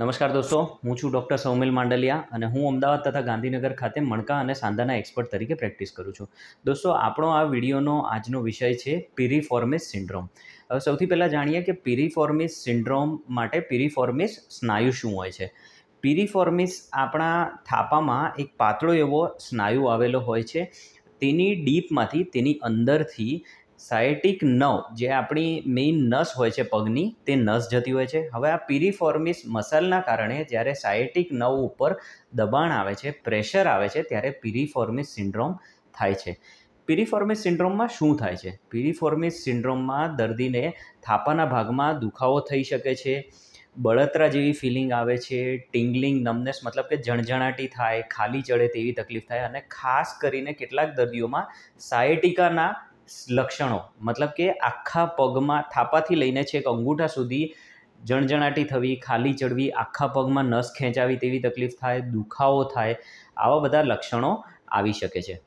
નમસ્કાર દોસ્તો હું છું ડૉક્ટર સૌમિલ માંડલિયા અને હું અમદાવાદ તથા ગાંધીનગર ખાતે મણકા અને સાંધાના એક્સપર્ટ તરીકે પ્રેક્ટિસ કરું છું દોસ્તો આપણો આ વિડીયોનો આજનો વિષય છે પીરીફોર્મિસ સિન્ડ્રોમ હવે સૌથી પહેલાં જાણીએ કે પીરીફોર્મિસ સિન્ડ્રોમ માટે પીરીફોર્મિસ સ્નાયુ શું હોય છે પીરીફોર્મિસ આપણા થાપામાં એક પાતળો એવો સ્નાયુ આવેલો હોય છે તેની ડીપમાંથી તેની અંદરથી સાયટિક નવ જે આપણી મેઇન નસ હોય છે પગની તે નસ જતી હોય છે હવે આ પીરીફોર્મિસ મસલના કારણે જ્યારે સાયટિક નવ ઉપર દબાણ આવે છે પ્રેશર આવે છે ત્યારે પીરીફોર્મિસ સિન્ડ્રોમ થાય છે પીરીફોર્મિસ સિન્ડ્રોમમાં શું થાય છે પીરીફોર્મિસ સિન્ડ્રોમમાં દર્દીને થાપાના ભાગમાં દુખાવો થઈ શકે છે બળતરા જેવી ફિલિંગ આવે છે ટિંગલિંગ નમનેસ મતલબ કે જણજણાટી થાય ખાલી ચડે તેવી તકલીફ થાય અને ખાસ કરીને કેટલાક દર્દીઓમાં સાયટિકાના લક્ષણો મતલબ કે આખા પગમાં થાપાથી લઈને છેક અંગૂઠા સુધી જણજણાટી થવી ખાલી ચડવી આખા પગમાં નસ ખેંચાવી તેવી તકલીફ થાય દુખાવો થાય આવા બધા લક્ષણો આવી શકે છે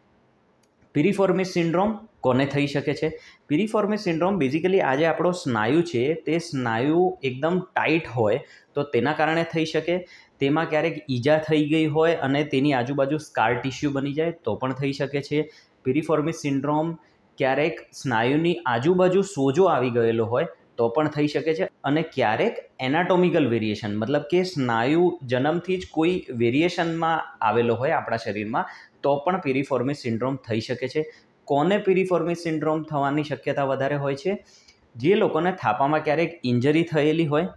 પીરીફોર્મિસ સિન્ડ્રોમ કોને થઈ શકે છે પીરીફોર્મિસ સિન્ડ્રોમ બેઝિકલી આજે આપણો સ્નાયુ છે તે સ્નાયુ એકદમ ટાઈટ હોય તો તેના કારણે થઈ શકે તેમાં ક્યારેક ઈજા થઈ ગઈ હોય અને તેની આજુબાજુ સ્કાર ટિશ્યુ બની જાય તો પણ થઈ શકે છે પીરીફોર્મિસ સિન્ડ્રોમ ક્યારેક સ્નાયુની આજુબાજુ સોજો આવી ગયેલો હોય તો પણ થઈ શકે છે અને ક્યારેક એનાટોમિકલ વેરિએશન મતલબ કે સ્નાયુ જન્મથી જ કોઈ વેરિએશનમાં આવેલો હોય આપણા શરીરમાં તો પણ પીરીફોર્મિસ સિન્ડ્રોમ થઈ શકે છે કોને પીરીફોર્મિસ સિન્ડ્રોમ થવાની શક્યતા વધારે હોય છે જે લોકોને થાપામાં ક્યારેક ઇન્જરી થયેલી હોય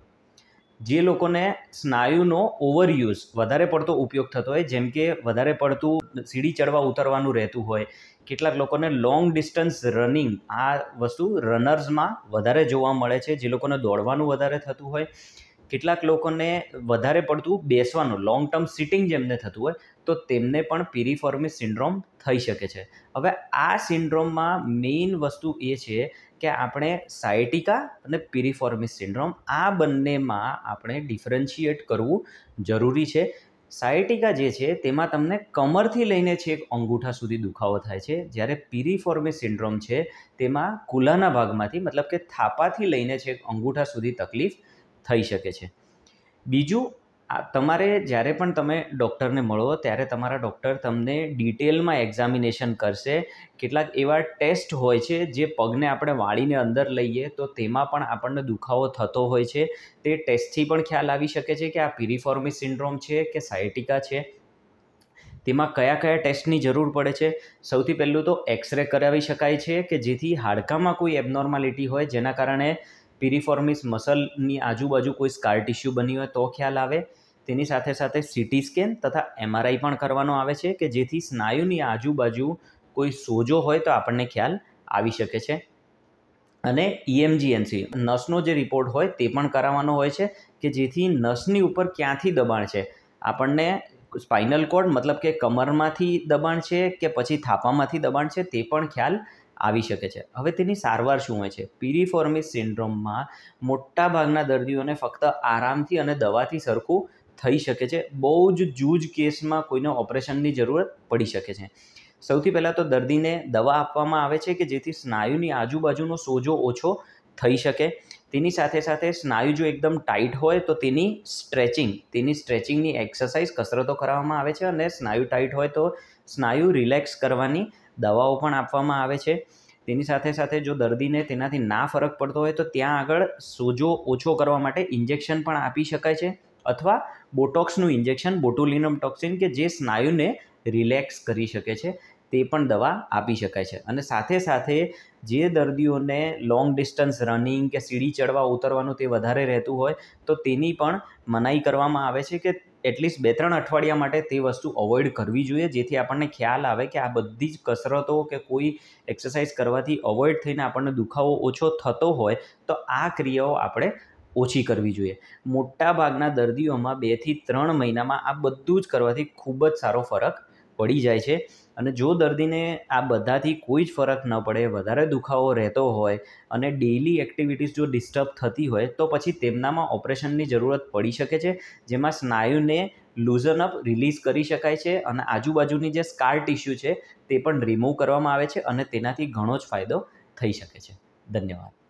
જે લોકોને સ્નાયુનો ઓવરયુઝ વધારે પડતો ઉપયોગ થતો હોય જેમ કે વધારે પડતું સીડી ચડવા ઉતરવાનું રહેતું હોય કેટલાક લોકોને લોંગ ડિસ્ટન્સ રનિંગ આ વસ્તુ રનર્સમાં વધારે જોવા મળે છે જે લોકોને દોડવાનું વધારે થતું હોય કેટલાક લોકોને વધારે પડતું બેસવાનું લોંગ ટર્મ સિટિંગ જેમને થતું હોય તો તેમને પણ પીરીફોર્મી સિન્ડ્રોમ થઈ શકે છે હવે આ સિન્ડ્રોમમાં મેઇન વસ્તુ એ છે કે આપણે સાયટિકા અને પીરીફોર્મી સિન્ડ્રોમ આ બંનેમાં આપણે ડિફરન્શિએટ કરવું જરૂરી છે સાયટિકા જે છે તેમાં તમને કમરથી લઈને છેક અંગૂઠા સુધી દુખાવો થાય છે જ્યારે પીરીફોર્મી સિન્ડ્રોમ છે તેમાં કુલાના ભાગમાંથી મતલબ કે થાપાથી લઈને છેક અંગૂઠા સુધી તકલીફ થઈ શકે છે બીજું આ તમારે જ્યારે પણ તમે ડૉક્ટરને મળો ત્યારે તમારા ડૉક્ટર તમને ડિટેલમાં એક્ઝામિનેશન કરશે કેટલાક એવા ટેસ્ટ હોય છે જે પગને આપણે વાળીને અંદર લઈએ તો તેમાં પણ આપણને દુખાવો થતો હોય છે તે ટેસ્ટથી પણ ખ્યાલ આવી શકે છે કે આ પિરિફોર્મિસ સિન્ડ્રોમ છે કે સાયટિકા છે તેમાં કયા કયા ટેસ્ટની જરૂર પડે છે સૌથી પહેલું તો એક્સરે કરાવી શકાય છે કે જેથી હાડકામાં કોઈ એબનોર્માલિટી હોય જેના કારણે પિરિફોર્મિસ મસલની આજુબાજુ કોઈ સ્કાર ટિશ્યુ બની હોય તો ખ્યાલ આવે તેની સાથે સાથે સિટી સ્કેન તથા એમઆરઆઈ પણ કરવાનો આવે છે કે જેથી સ્નાયુની આજુબાજુ કોઈ સોજો હોય તો આપણને ખ્યાલ આવી શકે છે અને ઈએમજીએનસી e નસનો જે રિપોર્ટ હોય તે પણ કરાવવાનો હોય છે કે જેથી નસની ઉપર ક્યાંથી દબાણ છે આપણને સ્પાઇનલ કોડ મતલબ કે કમરમાંથી દબાણ છે કે પછી થાપામાંથી દબાણ છે તે પણ ખ્યાલ આવી શકે છે હવે તેની સારવાર શું હોય છે પીરીફોર્મિસ સિન્ડ્રોમમાં મોટાભાગના દર્દીઓને ફક્ત આરામથી અને દવાથી સરખું થઈ શકે છે બહુ જ જૂજ કેસમાં કોઈને ઓપરેશનની જરૂરત પડી શકે છે સૌથી પહેલાં તો દર્દીને દવા આપવામાં આવે છે કે જેથી સ્નાયુની આજુબાજુનો સોજો ઓછો થઈ શકે તેની સાથે સાથે સ્નાયુ જો એકદમ ટાઈટ હોય તો તેની સ્ટ્રેચિંગ તેની સ્ટ્રેચિંગની એક્સરસાઇઝ કસરતો કરાવવામાં આવે છે અને સ્નાયુ ટાઈટ હોય તો સ્નાયુ રિલેક્સ કરવાની દવાઓ પણ આપવામાં આવે છે તેની સાથે સાથે જો દર્દીને તેનાથી ના ફરક પડતો હોય તો ત્યાં આગળ સોજો ઓછો કરવા માટે ઇન્જેક્શન પણ આપી શકાય છે અથવા બોટોક્સનું ઇન્જેક્શન બોટુલિનમ ટોક્સિન કે જે સ્નાયુને રિલેક્સ કરી શકે છે તે પણ દવા આપી શકાય છે અને સાથે સાથે જે દર્દીઓને લોંગ ડિસ્ટન્સ રનિંગ કે સીડી ચડવા ઉતરવાનું તે વધારે રહેતું હોય તો તેની પણ મનાઈ કરવામાં આવે છે કે એટલીસ્ટ બે ત્રણ અઠવાડિયા માટે તે વસ્તુ અવોઇડ કરવી જોઈએ જેથી આપણને ખ્યાલ આવે કે આ બધી જ કસરતો કે કોઈ એક્સરસાઇઝ કરવાથી અવોઇડ થઈને આપણને દુખાવો ઓછો થતો હોય તો આ ક્રિયાઓ આપણે ઓછી કરવી જોઈએ મોટાભાગના દર્દીઓમાં બેથી ત્રણ મહિનામાં આ બધું જ કરવાથી ખૂબ જ સારો ફરક પડી જાય છે અને જો દર્દીને આ બધાથી કોઈ જ ફરક ન પડે વધારે દુખાવો રહેતો હોય અને ડેઇલી એક્ટિવિટીઝ જો ડિસ્ટર્બ થતી હોય તો પછી તેમનામાં ઓપરેશનની જરૂરત પડી શકે છે જેમાં સ્નાયુને લૂઝન અપ રિલીઝ કરી શકાય છે અને આજુબાજુની જે સ્કાર ટિશ્યુ છે તે પણ રિમૂવ કરવામાં આવે છે અને તેનાથી ઘણો જ ફાયદો થઈ શકે છે ધન્યવાદ